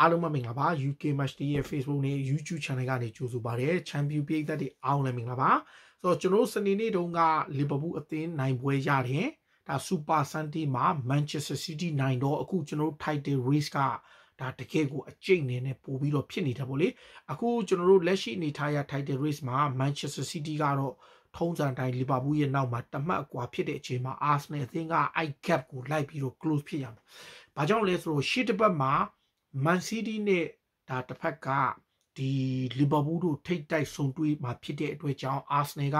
အားလုံးမင်္ဂလာပါ UK Matchday ရဲ့ Facebook နဲ့ YouTube Channel ကနေကြိုဆိုပါရစေ။ Champion ပြည်သက်တွေအားလုံးလည်းမင်္ဂလာပါ။ဆိုတော့ကျွန်တော်တို့စနေနေ့တုန်းက Liverpool အသင်းနိုင်ပွဲရတယ်။ဒါ Super Sunday မှာ Manchester City နိုင်တော့အခုကျွန်တော်တို့ Title Race ကဒါတကယ်ကိုအကျိတ်နေနဲ့ပို့ပြီးတော့ဖြစ်နေတာပေါ့လေ။အခုကျွန်တော်တို့လက်ရှိအနေထားရ Title Race မှာ Manchester City ကတော့ထုံးစံတိုင်းလီဗာပူးရဲ့နောက်မှာတမတ် အကွာဖြစ်တဲ့အချိန်မှာ Arsenal အသင်းက eye gap ကိုလိုက်ပြီးတော့ close ဖြစ်ရမှာ။ဘာကြောင့်လဲဆိုတော့ရှစ်တစ်ပတ်မှာမန်စီးတီးနဲ့ဒါတစ်ဖက်ကဒီလီဗာပူးတို့ထိတ်တိုက်ဆုံတွေ့မှာဖြစ်တဲ့အတွက်ကြောင့်အာဆနယ်က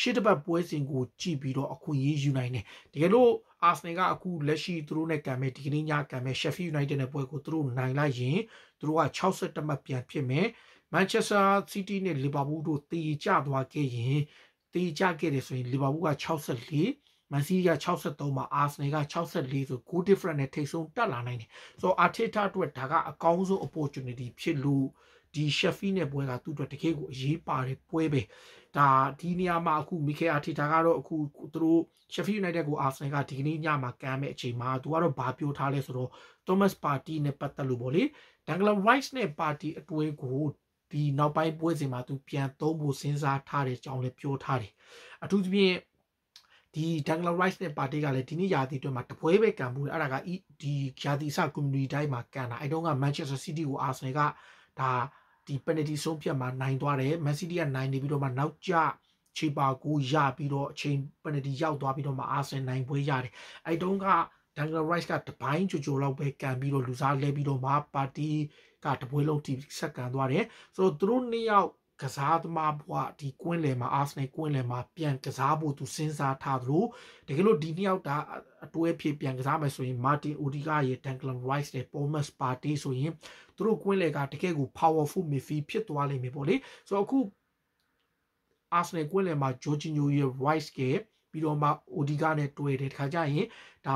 ရှစ်တပတ်ပွဲစဉ်ကိုကြည့်ပြီးတော့အခွင့်အရေးယူနိုင်တယ်တကယ်လို့အာဆနယ်ကအခုလက်ရှိသူတို့နဲ့ကံမဲ့ဒီကနေ့ညကံမဲ့ရှက်ဖီယူနိုက်တက်နဲ့ပွဲကိုသူတို့နိုင်လိုက်ရင်သူတို့က62မှတ်ပြန်ဖြစ်မယ်မန်ချက်စတာစီးတီးနဲ့လီဗာပူးတို့တည်ကျသွားခဲ့ရင်တည်ကျခဲ့တယ်ဆိုရင်လီဗာပူးက64မန်စီးက63မှာအာဆနယ်က64ဆို9 different နဲ့ထိပ်ဆုံးတက်လာနိုင်တယ်ဆိုတော့အာတီတာအတွက်ဒါကအကောင်းဆုံး opportunity ဖြစ်လို့ဒီရှက်ဖီနဲ့ပွဲကသူ့အတွက်တကယ်ကိုအရေးပါတဲ့ပွဲပဲဒါဒီနေရာမှာအခုမီခဲအာတီတာကတော့အခုသူတို့ရှက်ဖီယူနိုက်တက်ကိုအာဆနယ်ကဒီကနေ့ညမှာကမ်းမဲ့အချိန်မှာသူကတော့ဘာပြောထားလဲဆိုတော့ Thomas Party နဲ့ပတ်သက်လို့ပေါ့လေ Dangler Rice နဲ့ Party အတွဲကိုဒီနောက်ပိုင်းပွဲစဉ်မှာသူပြန်သုံးဖို့စဉ်းစားထားတဲ့အကြောင်းလည်းပြောထားတယ်အထူးသဖြင့်ဒီ Dangla Rice နဲ့ party ကလည်းဒီနေ့ရာသီအတွင်းမှာတပွဲပဲကန်မှုအဲ့ဒါကဒီရာသီစ community တိုင်းမှာကန်တာအဲ့တုန်းက Manchester City ကို Arsenal ကဒါဒီ penalty ဆုံးဖြတ်မှာနိုင်သွားတယ် Man City ကနိုင်နေပြီးတော့မှနောက်ကျချေပါကိုရပြီးတော့အချိန် penalty ရောက်သွားပြီးတော့မှ Arsenal နိုင်ပွဲရတယ်အဲ့တုန်းက Dangla Rice ကတပိုင်းကြိုကြိုလောက်ပဲကန်ပြီးတော့လူစားလဲပြီးတော့မှ party ကတပွဲလုံးတီဆက်ကန်သွားတယ်ဆိုတော့သူတို့နှစ်ယောက်ကစားသမားဘွားဒီကွင်းလယ်မှာအာစနယ်ကွင်းလယ်မှာပြန်ကစားဖို့သူစဉ်းစားထားသလိုတကယ်လို့ဒီနှစ်ယောက်ဒါအတွဲဖြစ်ပြန်ကစားမယ်ဆိုရင်မာတင်အိုဒီဂါရဲ့ Declan Rice နဲ့ Thomas Partey ဆိုရင်သူတို့ကွင်းလယ်ကတကယ်ကို powerful midfield ဖြစ်သွားလိမ့်မယ်ပေါ့လေဆိုတော့အခု Arsenal ကွင်းလယ်မှာ Jorginho ရဲ့ Rice ကပြီးတော့မှ Odiga နဲ့တွေ့တယ်တခါကျရင်ဒါ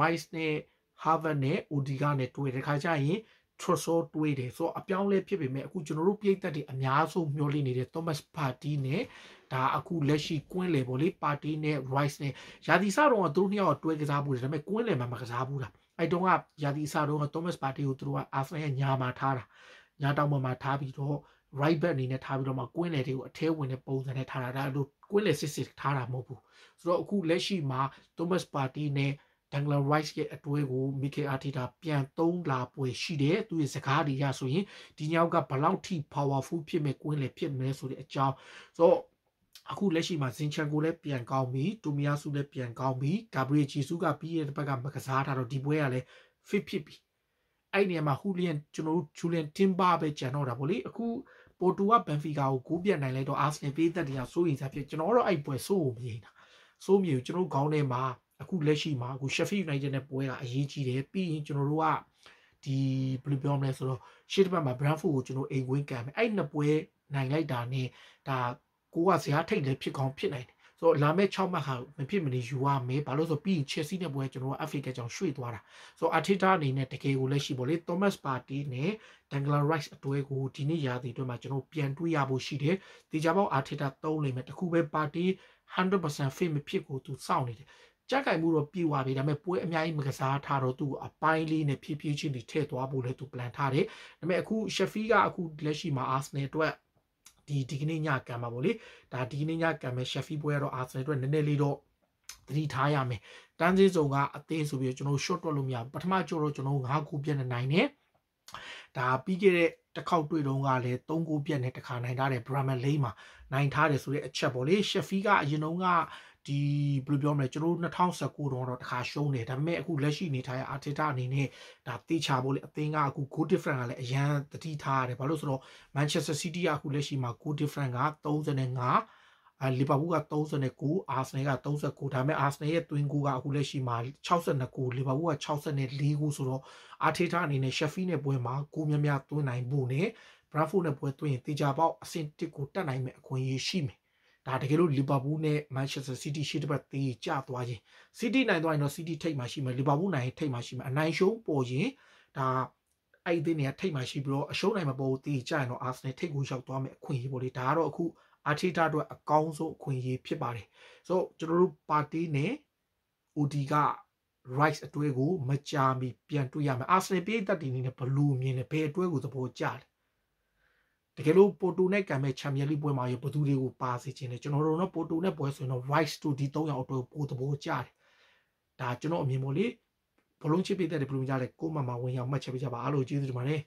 Rice နဲ့ Harvard နဲ့ Odiga နဲ့တွေ့တယ်တခါကျရင် trust တွေးတယ်ဆိုတော့အပြောင်းလဲဖြစ်ပေမဲ့အခုကျွန်တော်တို့ပြည်သက်တွေအများဆုံးမျှော်လင့်နေတဲ့ Thomas Party နဲ့ဒါအခုလက်ရှိကွင်းလေပေါ့လေ Party နဲ့ Rice နဲ့ယာတီစာတော့သူတို့နှစ်ယောက်တွဲကစားဖို့တယ်ဒါပေမဲ့ကွင်းလေမှာမကစားဘူးလားအဲ့တုန်းကယာတီစာတော့ Thomas Party ကိုသူတို့က Arsenal ရဲ့ညာမှာထားတာညာတောင်ပေါ်မှာထားပြီးတော့ right back အနေနဲ့ထားပြီးတော့မှကွင်းလေတွေကိုအထဲဝင်တဲ့ပုံစံနဲ့ထားတာဒါလို့ကွင်းလေစစ်စစ်ထားတာမဟုတ်ဘူးဆိုတော့အခုလက်ရှိမှာ Thomas Party နဲ့ဒန်ဂလာရိုက်စ်ရဲ့အတွေးကိုမီကေအာတီတာပြန်သုံးလာပွဲရှိတယ်သူရဲ့စကားတွေရဆိုရင်ဒီညောက်ကဘလောက်ထိ powerful ဖြစ်မဲ့ကွင်းလေဖြစ်မယ်ဆိုတဲ့အကြောင်းဆိုတော့အခုလက်ရှိမှာဇင်ချန်ကိုလည်းပြန်ကောင်းပြီတူမီယာစုလည်းပြန်ကောင်းပြီဂါဘရီဂျီစုကပြီးရဲ့တစ်ပတ်ကမကစားထားတော့ဒီပွဲကလည်း fit ဖြစ်ပြီအဲ့ဒီနေရာမှာဟူလီယန်ကျွန်တော်တို့ဂျူလီယန်တင်ပါပဲကြံတော့တာဗောလေအခုပိုတူကဘန်ဖီကာကိုကိုးပြတ်နိုင်လိုက်တော့အာဆင်ပေးသက်တရားစိုးရင်စားဖြစ်ကျွန်တော်တော့အဲ့ပွဲစိုးကိုမြင်တာစိုးမြင်ကျွန်တော်တို့ခေါင်းထဲမှာအခုလက်ရှိမှာအခု Sheffield United နဲ့ပွဲတာအရေးကြီးတယ်ပြီးရင်ကျွန်တော်တို့ကဒီဘယ်လိုပြောမလဲဆိုတော့ရှေ့တစ်ပတ်မှာ Brentford ကိုကျွန်တော်အိမ်ဝင်းကန်မယ်အဲ့နှစ်ပွဲနိုင်လိုက်တာနဲ့ဒါကိုကဇရားထိတ်လည်းဖြစ်ကောင်းဖြစ်နိုင်တယ်ဆိုတော့လာမယ့်6မှတ်ဟာမဖြစ်မနေယူရမယ်ဘာလို့ဆိုပြီးရင် Chelsea နဲ့ပွဲကျွန်တော်က FA ကကြောင်ရွှေ့သွားတာဆိုတော့ Arteta အနေနဲ့တကယ်ကိုလက်ရှိပေါ့လေ Thomas Partey နဲ့ Declan Rice အတွဲကိုဒီနေ့ရာသီအတွက်မှာကျွန်တော်ပြန်တွေးရဖို့ရှိတယ်တေချာပေါက် Arteta သုံးလိမ့်မယ်တခုပဲ Partey 100% fit မဖြစ်ကိုသူစောင့်နေတယ်ကြက်ကင်မှုတော့ပြေဝပြီဒါပေမဲ့ပွဲအများကြီးမကစားထားတော့သူ့အပိုင်းလေးနဲ့ဖြည်းဖြည်းချင်းဒီထည့်သွားဖို့လဲသူ plan ထားတယ်ဒါပေမဲ့အခုရှက်ဖီကအခုလက်ရှိမှာအာဆင်နယ်အတွက်ဒီဒီကနေ့ညကံပါဗောလေဒါဒီကနေ့ညကံမဲ့ရှက်ဖီပွဲကတော့အာဆင်နယ်အတွက်နည်းနည်းလေးတော့သတိထားရမယ်တန်းစေးစုံကအသေးဆိုပြီးကျွန်တော် short တွက်လို့မရပထမကျတော့ကျွန်တော်၅ခုပြည့်နေနိုင်တယ်ဒါပြီးခဲ့တဲ့တစ်ခေါက်တွေ့တုန်းကလည်း၃ခုပြည့်နဲ့တစ်ခါနိုင်ထားတယ် Brahman Lane မှာနိုင်ထားတယ်ဆိုတဲ့အချက်ပေါ့လေ Sheffield ကအရင်တုန်းကဒီဘယ်လိုပြောမလဲကျွန်တော်2019တော့တခါရှုံးတယ်ဒါပေမဲ့အခုလက်ရှိနေထိုင်ရအာတီတာအနေနဲ့ဒါတေချာဖို့လေအသင်းကအခု goal difference ကလည်းအရန်တတိထားရတယ်ဘာလို့ဆိုတော့ Manchester City ကအခုလက်ရှိမှာ goal difference က35အဲလီဗာပူးက39အာဆနယ်က39ဒါပေမဲ့အာဆနယ်ရဲ့တွင်းကူကအခုလက်ရှိမှာ62ကိုလီဗာပူးက64ကိုဆိုတော့အာထေတာအနေနဲ့ရှက်ဖီနဲ့ပွဲမှာကိုများများတွင်းနိုင်ဖို့နဲ့ဘရာဖို့နဲ့ပွဲတွင်းရင်တေချာပေါက်အဆင့်1ကိုတက်နိုင်မယ့်အခွင့်အရေးရှိမယ်ဒါတကယ်လို့လီဗာပူးနဲ့မန်ချက်စတာစီးတီးရှေ့တစ်ပတ်သေးကျသွားခြင်းစီးတီးနိုင်သွားရင်တော့စီးတီးထိတ်မှရှိမယ်လီဗာပူးနိုင်ထိတ်မှရှိမယ်အနိုင်ရှုံးပေါ်ရင်ဒါအဲ့ဒီနေရာထိတ်မှရှိပြီးတော့အရှုံးနိုင်မပေါ်သေးကျရင်တော့အာဆင်နယ်ထိတ်ကိုရောက်သွားမယ်အခွင့်အရေးပေါ်လေဒါကတော့အခုအာတီတာအတွက်အကောင်းဆုံးအခွင့်အရေးဖြစ်ပါတယ်ဆိုတော့ကျွန်တော်တို့ပါတီနဲ့ OD က rights အတွဲကိုမကြာမီပြန်တွေ့ရမယ်အာဆင်နယ်ပြည်သက်တီနေနဲ့ဘလူးမြင်တယ်ဘယ်အတွဲကိုသဘောကျတယ်ကယ်လို့ပိုတိုနဲ့ကံမဲ့ချန်ပီယံလိပွဲမှာရောဘသူတွေကိုပါစေချင်တယ်ကျွန်တော်တို့တော့ပိုတိုနဲ့ပွဲဆိုရင်တော့ rights to ဒီ၃ရောင်အတွက်ပိုသဘောကျတယ်ဒါကျွန်တော်အမြင်ပေါ့လေဘလုံးချစ်ပေးတဲ့ဘလူးကြတဲ့ကိုမမဝင်ရောက်မှတ်ချက်ပေးကြပါအားလို့ကျေးဇူးတင်ပါတယ်